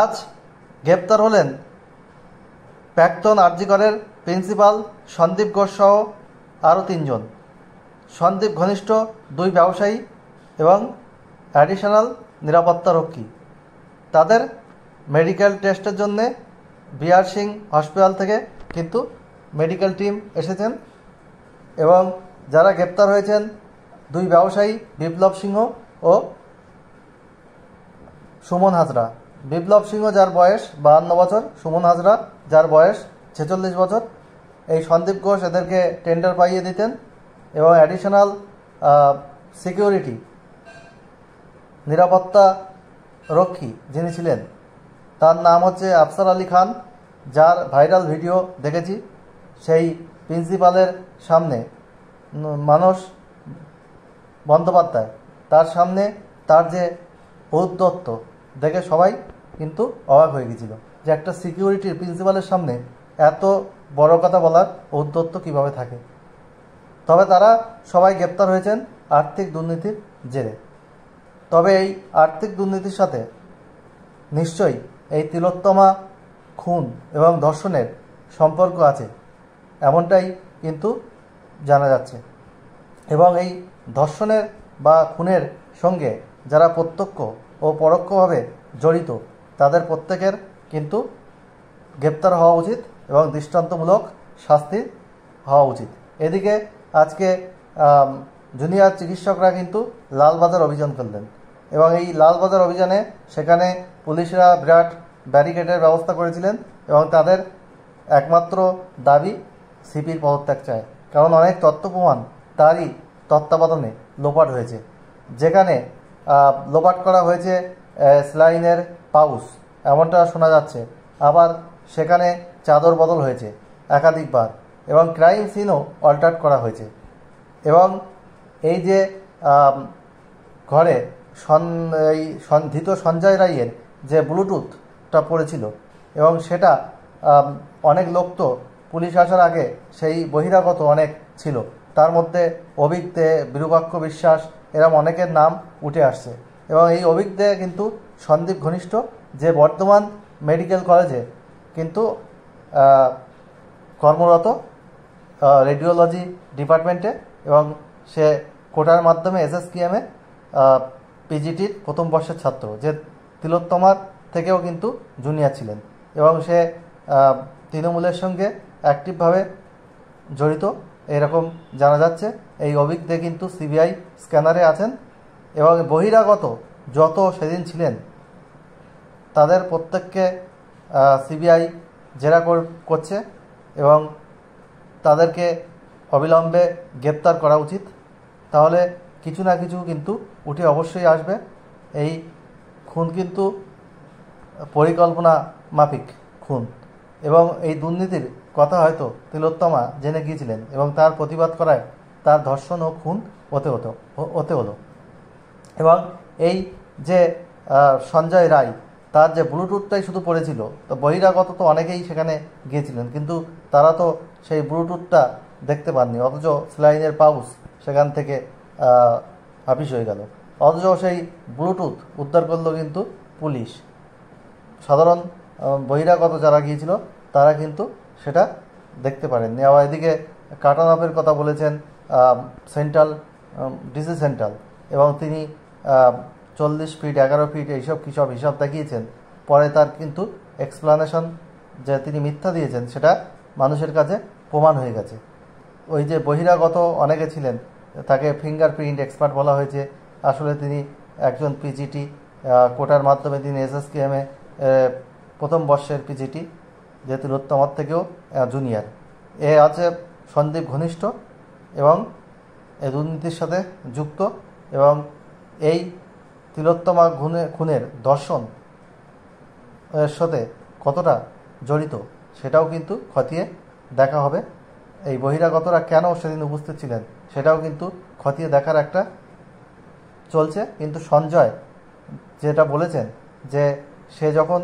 আজ গ্রেপ্তার হলেন প্রাক্তন আরজিগড়ের প্রিন্সিপাল সন্দীপ ঘোষ সহ আরও তিনজন সন্দীপ ঘনিষ্ঠ দুই ব্যবসায়ী এবং অ্যাডিশনাল নিরাপত্তারক্ষী তাদের মেডিকেল টেস্টের জন্য বিআর সিং হসপিটাল থেকে কিন্তু মেডিকেল টিম এসেছেন এবং যারা গ্রেপ্তার হয়েছেন দুই ব্যবসায়ী বিপ্লব সিংহ ও সুমন হাজরা বিপ্লব সিংহ যার বয়স বাহান্ন বছর সুমন হাজরা যার বয়স ছেচল্লিশ বছর এই সন্দীপ ঘোষ এদেরকে টেন্ডার পাইয়ে দিতেন এবং অ্যাডিশনাল সিকিউরিটি নিরাপত্তা রক্ষী যিনি ছিলেন তার নাম হচ্ছে আফসার আলী খান যার ভাইরাল ভিডিও দেখেছি সেই প্রিন্সিপালের সামনে মানস বন্দ্যোপাধ্যায় তার সামনে তার যে ঔদ্ধত্য দেখে সবাই কিন্তু অবাক হয়ে গেছিল যে একটা সিকিউরিটির প্রিন্সিপালের সামনে এত বড় কথা বলার ঔদ্ধত্য কিভাবে থাকে তবে তারা সবাই গ্রেপ্তার হয়েছেন আর্থিক দুর্নীতির জেরে তবে এই আর্থিক দুর্নীতির সাথে নিশ্চয়ই এই তিলোত্তমা খুন এবং ধর্ষণের সম্পর্ক আছে এমনটাই কিন্তু জানা যাচ্ছে এবং এই ধর্ষণের বা খুনের সঙ্গে যারা প্রত্যক্ষ ও পরোক্ষভাবে জড়িত তাদের প্রত্যেকের কিন্তু গ্রেপ্তার হওয়া উচিত এবং দৃষ্টান্তমূলক শাস্তি হওয়া উচিত এদিকে আজকে জুনিয়র চিকিৎসকরা কিন্তু লালবাজার অভিযান করলেন এবং এই লালবাজার অভিযানে সেখানে পুলিশরা বিরাট ব্যারিকেডের ব্যবস্থা করেছিলেন এবং তাদের একমাত্র দাবি সিপির পদত্যাগ চায় কারণ অনেক তত্ত্ব প্রমাণ তারই তত্ত্বাবধানে লোপাট হয়েছে যেখানে লোপাট করা হয়েছে স্লাইনের পাউস এমনটা শোনা যাচ্ছে আবার সেখানে চাদর বদল হয়েছে একাধিকবার এবং ক্রাইম সিনও অল্টার করা হয়েছে এবং এই যে ঘরে সন এই সন্ধিত সঞ্জয় রায়ের যে ব্লুটুথটা পড়েছিল এবং সেটা অনেক লোক তো পুলিশ আসার আগে সেই বহিরাগত অনেক ছিল তার মধ্যে অভিজ্ঞ বিরূপাক্ষ বিশ্বাস এরম অনেকের নাম উঠে আসছে এবং এই অভিজ্ঞতা কিন্তু সন্দীপ ঘনিষ্ঠ যে বর্তমান মেডিকেল কলেজে কিন্তু কর্মরত রেডিওলজি ডিপার্টমেন্টে এবং সে কোটার মাধ্যমে এসএসকিএমে পিজিটির প্রথম বর্ষের ছাত্র যে তিলোত্তমার থেকেও কিন্তু জুনিয়র ছিলেন এবং সে তৃণমূলের সঙ্গে অ্যাক্টিভভাবে জড়িত এরকম জানা যাচ্ছে এই অভিজ্ঞে কিন্তু সিবিআই স্ক্যানারে আছেন এবং বহিরাগত যত সেদিন ছিলেন তাদের প্রত্যেককে সিবিআই জেরা করছে এবং তাদেরকে অবিলম্বে গ্রেপ্তার করা উচিত তাহলে কিছু না কিছু কিন্তু উঠে অবশ্যই আসবে এই খুন কিন্তু পরিকল্পনা মাফিক খুন এবং এই দুর্নীতির কথা হয়তো তিলোত্তমা জেনে গিয়েছিলেন এবং তার প্রতিবাদ করায় তার ধর্ষণ ও খুন হতে হতো হতে হলো এবং এই যে সঞ্জয় রায় তার যে ব্লুটুথটাই শুধু পড়েছিল তো বহিরাগত তো অনেকেই সেখানে গিয়েছিলেন কিন্তু তারা তো সেই ব্লুটুথটা দেখতে পাননি অথচ স্লাইনের পাউস সেখান থেকে হাফিস হয়ে গেল অথচ সেই ব্লুটুথ উদ্ধার করলো কিন্তু পুলিশ সাধারণ বহিরাগত যারা গিয়েছিল তারা কিন্তু সেটা দেখতে পারেন আবার এদিকে কাটান আপের কথা বলেছেন সেন্ট্রাল ডিসি সেন্ট্রাল এবং তিনি চল্লিশ ফিট এগারো ফিট এইসব কী সব হিসাব দেখিয়েছেন পরে তার কিন্তু এক্সপ্লানেশন যে তিনি মিথ্যা দিয়েছেন সেটা মানুষের কাছে প্রমাণ হয়ে গেছে ওই যে বহিরাগত অনেকে ছিলেন তাকে ফিঙ্গারপ্রিন্ট এক্সপার্ট বলা হয়েছে আসলে তিনি একজন পিজিটি কোটার মাধ্যমে তিনি এসএসকেএমে প্রথম বর্ষের পিজিটি যেহেতু রোত্তমার থেকেও জুনিয়র এ আছে সন্দীপ ঘনিষ্ঠ এবং এই দুর্নীতির সাথে যুক্ত এবং এই তিলোত্তমা খুনে খুনের দর্শন এর সাথে কতটা জড়িত সেটাও কিন্তু খতিয়ে দেখা হবে এই বহিরাগতরা কেন সেদিন উপস্থিত ছিলেন সেটাও কিন্তু খতিয়ে দেখার একটা চলছে কিন্তু সঞ্জয় যেটা বলেছেন যে সে যখন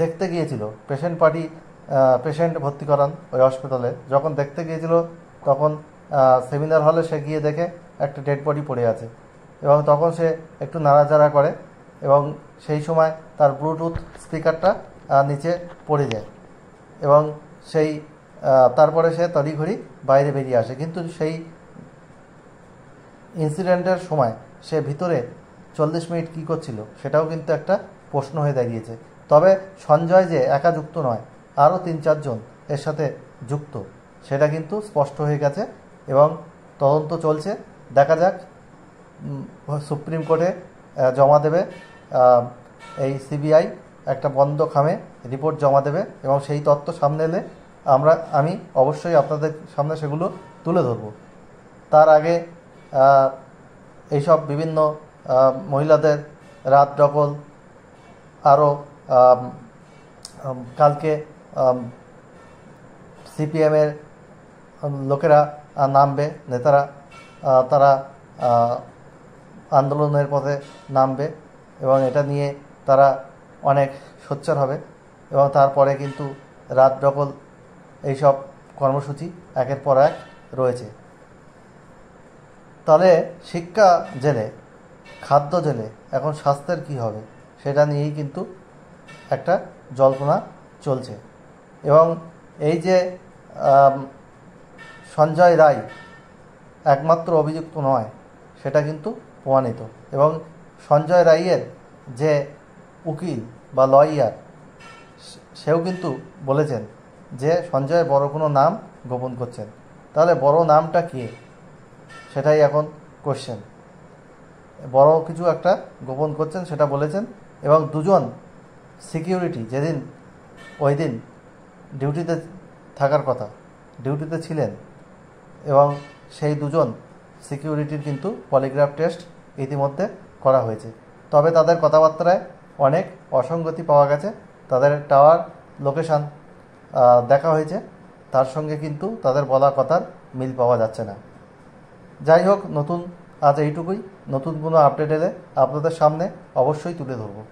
দেখতে গিয়েছিল পেশেন্ট পার্টি পেশেন্ট ভর্তি করান ওই হসপিটালে যখন দেখতে গিয়েছিল তখন সেমিনার হলে সে গিয়ে দেখে একটা ডেড বডি পড়ে আছে এবং তখন সে একটু নাড়াচাড়া করে এবং সেই সময় তার ব্লুটুথ স্পিকারটা নিচে পড়ে যায় এবং সেই তারপরে সে তড়িঘড়ি বাইরে বেরিয়ে আসে কিন্তু সেই ইনসিডেন্টের সময় সে ভিতরে চল্লিশ মিনিট কী করছিল সেটাও কিন্তু একটা প্রশ্ন হয়ে দাঁড়িয়েছে তবে সঞ্জয় যে একা যুক্ত নয় আরও তিন চারজন এর সাথে যুক্ত সেটা কিন্তু স্পষ্ট হয়ে গেছে এবং তদন্ত চলছে দেখা যাক সুপ্রিম কোর্টে জমা দেবে এই সিবিআই একটা বন্ধ খামে রিপোর্ট জমা দেবে এবং সেই তথ্য সামনে এলে আমরা আমি অবশ্যই আপনাদের সামনে সেগুলো তুলে ধরব তার আগে এইসব বিভিন্ন মহিলাদের রাত ডকল আরও কালকে সিপিএমের লোকেরা নামবে নেতারা তারা আন্দোলনের পথে নামবে এবং এটা নিয়ে তারা অনেক সোচ্চার হবে এবং তারপরে কিন্তু রাত ডকল এইসব কর্মসূচি একের পর এক রয়েছে তাহলে শিক্ষা জেলে খাদ্য জেলে এখন স্বাস্থ্যের কি হবে সেটা নিয়েই কিন্তু একটা জল্পনা চলছে এবং এই যে সঞ্জয় রায় একমাত্র অভিযুক্ত নয় সেটা কিন্তু প্রমাণিত এবং সঞ্জয় রায়ের যে উকিল বা লয়ার সেও কিন্তু বলেছেন যে সঞ্জয় বড় কোনো নাম গোপন করছেন তাহলে বড় নামটা কে সেটাই এখন কোশ্চেন বড় কিছু একটা গোপন করছেন সেটা বলেছেন এবং দুজন সিকিউরিটি যেদিন ওই দিন ডিউটিতে থাকার কথা ডিউটিতে ছিলেন এবং সেই দুজন সিকিউরিটির কিন্তু পলিগ্রাফ টেস্ট ইতিমধ্যে করা হয়েছে তবে তাদের কথাবার্তায় অনেক অসঙ্গতি পাওয়া গেছে তাদের টাওয়ার লোকেশান দেখা হয়েছে তার সঙ্গে কিন্তু তাদের বলা কথার মিল পাওয়া যাচ্ছে না যাই হোক নতুন আজ এইটুকুই নতুন কোনো আপডেট এলে আপনাদের সামনে অবশ্যই তুলে ধরবো